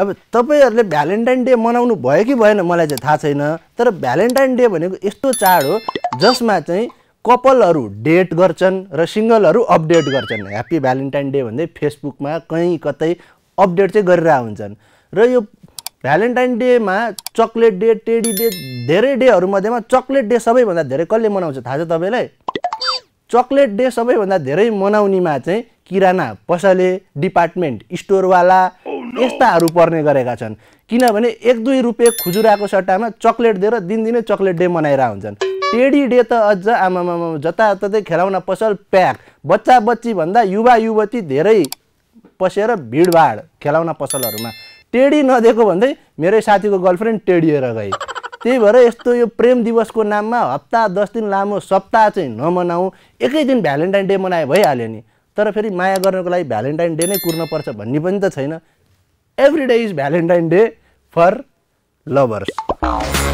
अब तपाईँहरूले Valentine day मनाउनु भयो कि भएन मलाई चाहिँ थाहा छैन तर भ्यालेन्टाइन डे भनेको यस्तो चाड हो जसमा चाहिँ कपालहरू डेट गर्छन् र सिङ्गलहरू अपडेट गर्छन् ह्याप्पी भ्यालेन्टाइन डे भन्दै फेसबुकमा कहीँ कतै अपडेट चाहिँ गरिरहेको हुन्छन् र यो भ्यालेन्टाइन डेमा चक्लेट डे टेडी डे धेरै डेहरूमध्येमा चक्लेट डे सबैभन्दा धेरै कसले मनाउँछ थाहा छ तपाईँलाई चक्लेट डे सबैभन्दा धेरै मनाउनेमा चाहिँ किराना पसले डिपार्टमेन्ट स्टोरवाला यस्ताहरू पर्ने गरेका छन् किनभने एक दुई रुपियाँ खुजुराको सट्टामा चक्लेट दिएर दिनदिनै चक्लेट डे मनाइरहेका हुन्छन् टेडी डे त अझ आमामामा जताततै खेलाउन पसल प्याक बच्चा बच्चीभन्दा युवा युवती धेरै पसेर भिडभाड खेलाउन पसलहरूमा टेडी नदिएको भन्दै मेरै साथीको गर्लफ्रेन्ड टेडिएर गए त्यही भएर यस्तो यो प्रेम दिवसको नाममा हप्ता दस दिन लामो सप्ताह चाहिँ नमनाऊ एकै दिन भ्यालेन्टाइन डे मनाए भइहाल्यो नि तर फेरि माया गर्नको लागि भ्यालेन्टाइन डे नै कुर्नुपर्छ भन्ने पनि त छैन every day is Valentine Day for lovers.